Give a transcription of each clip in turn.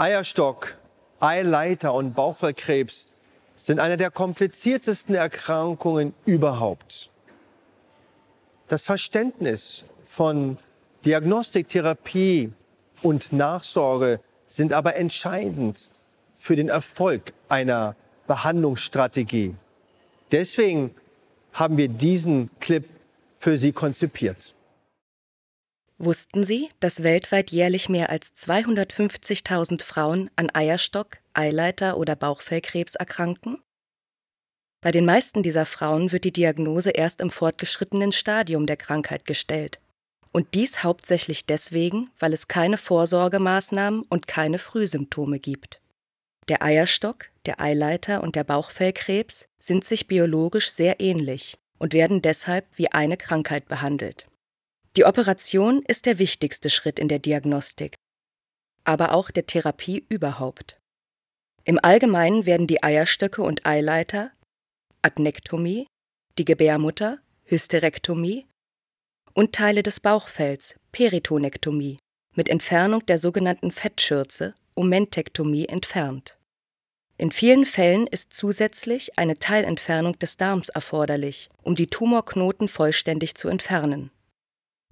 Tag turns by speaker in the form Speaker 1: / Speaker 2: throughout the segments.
Speaker 1: Eierstock, Eileiter und Bauchfellkrebs sind eine der kompliziertesten Erkrankungen überhaupt. Das Verständnis von Diagnostik, Therapie und Nachsorge sind aber entscheidend für den Erfolg einer Behandlungsstrategie. Deswegen haben wir diesen Clip für Sie konzipiert.
Speaker 2: Wussten Sie, dass weltweit jährlich mehr als 250.000 Frauen an Eierstock, Eileiter oder Bauchfellkrebs erkranken? Bei den meisten dieser Frauen wird die Diagnose erst im fortgeschrittenen Stadium der Krankheit gestellt. Und dies hauptsächlich deswegen, weil es keine Vorsorgemaßnahmen und keine Frühsymptome gibt. Der Eierstock, der Eileiter und der Bauchfellkrebs sind sich biologisch sehr ähnlich und werden deshalb wie eine Krankheit behandelt. Die Operation ist der wichtigste Schritt in der Diagnostik, aber auch der Therapie überhaupt. Im Allgemeinen werden die Eierstöcke und Eileiter, Adnektomie, die Gebärmutter, Hysterektomie und Teile des Bauchfells, Peritonektomie, mit Entfernung der sogenannten Fettschürze, Omentektomie, entfernt. In vielen Fällen ist zusätzlich eine Teilentfernung des Darms erforderlich, um die Tumorknoten vollständig zu entfernen.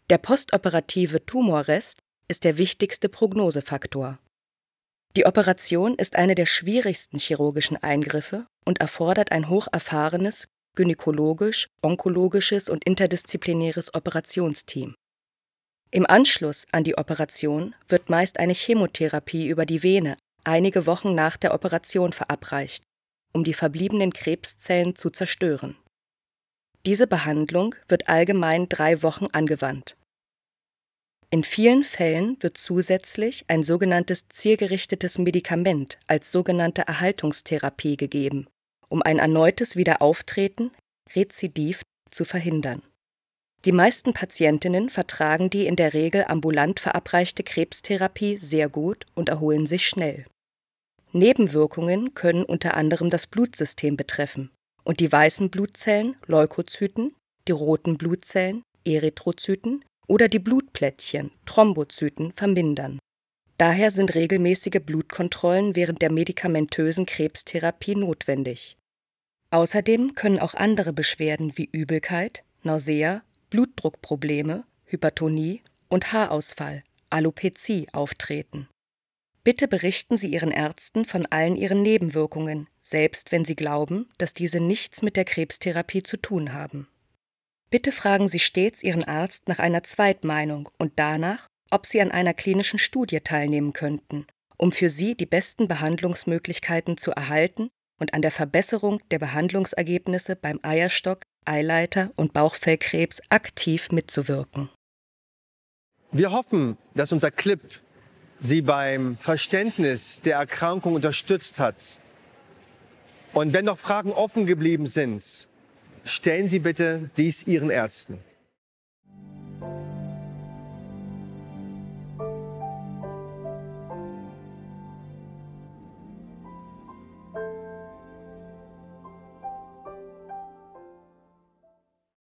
Speaker 2: Der postoperative Tumorrest ist der wichtigste Prognosefaktor. Die Operation ist eine der schwierigsten chirurgischen Eingriffe und erfordert ein hocherfahrenes gynäkologisch, onkologisches und interdisziplinäres Operationsteam. Im Anschluss an die Operation wird meist eine Chemotherapie über die Vene einige Wochen nach der Operation verabreicht, um die verbliebenen Krebszellen zu zerstören diese Behandlung wird allgemein drei Wochen angewandt. In vielen Fällen wird zusätzlich ein sogenanntes zielgerichtetes Medikament als sogenannte Erhaltungstherapie gegeben, um ein erneutes Wiederauftreten, Rezidiv, zu verhindern. Die meisten Patientinnen vertragen die in der Regel ambulant verabreichte Krebstherapie sehr gut und erholen sich schnell. Nebenwirkungen können unter anderem das Blutsystem betreffen und die weißen Blutzellen, Leukozyten, die roten Blutzellen, Erythrozyten oder die Blutplättchen, Thrombozyten, vermindern. Daher sind regelmäßige Blutkontrollen während der medikamentösen Krebstherapie notwendig. Außerdem können auch andere Beschwerden wie Übelkeit, Nausea, Blutdruckprobleme, Hypertonie und Haarausfall, Alopezie, auftreten. Bitte berichten Sie Ihren Ärzten von allen Ihren Nebenwirkungen, selbst wenn Sie glauben, dass diese nichts mit der Krebstherapie zu tun haben. Bitte fragen Sie stets Ihren Arzt nach einer Zweitmeinung und danach, ob Sie an einer klinischen Studie teilnehmen könnten, um für Sie die besten Behandlungsmöglichkeiten zu erhalten und an der Verbesserung der Behandlungsergebnisse beim Eierstock, Eileiter und Bauchfellkrebs aktiv mitzuwirken.
Speaker 1: Wir hoffen, dass unser Clip sie beim Verständnis der Erkrankung unterstützt hat. Und wenn noch Fragen offen geblieben sind, stellen Sie bitte dies Ihren Ärzten.